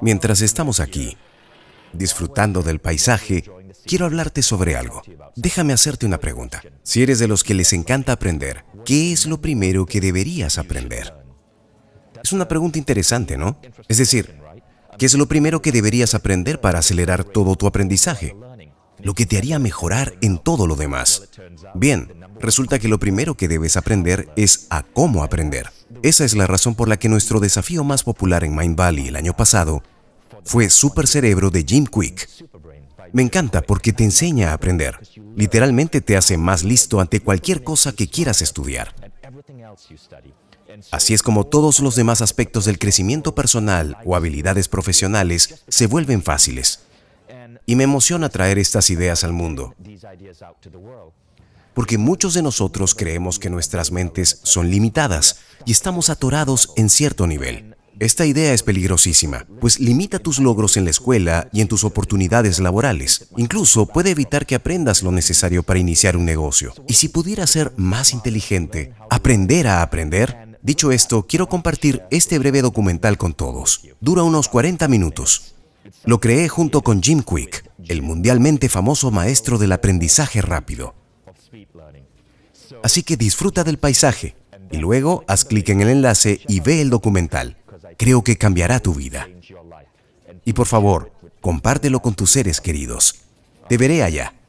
Mientras estamos aquí, disfrutando del paisaje, quiero hablarte sobre algo. Déjame hacerte una pregunta. Si eres de los que les encanta aprender, ¿qué es lo primero que deberías aprender? Es una pregunta interesante, ¿no? Es decir, ¿qué es lo primero que deberías aprender para acelerar todo tu aprendizaje? Lo que te haría mejorar en todo lo demás. Bien, resulta que lo primero que debes aprender es a cómo aprender. Esa es la razón por la que nuestro desafío más popular en Mind Valley el año pasado fue Super Cerebro de Jim Quick. Me encanta porque te enseña a aprender. Literalmente te hace más listo ante cualquier cosa que quieras estudiar. Así es como todos los demás aspectos del crecimiento personal o habilidades profesionales se vuelven fáciles. Y me emociona traer estas ideas al mundo. Porque muchos de nosotros creemos que nuestras mentes son limitadas y estamos atorados en cierto nivel. Esta idea es peligrosísima, pues limita tus logros en la escuela y en tus oportunidades laborales. Incluso puede evitar que aprendas lo necesario para iniciar un negocio. Y si pudiera ser más inteligente, aprender a aprender. Dicho esto, quiero compartir este breve documental con todos. Dura unos 40 minutos. Lo creé junto con Jim Quick, el mundialmente famoso maestro del aprendizaje rápido. Así que disfruta del paisaje, y luego haz clic en el enlace y ve el documental. Creo que cambiará tu vida. Y por favor, compártelo con tus seres queridos. Te veré allá.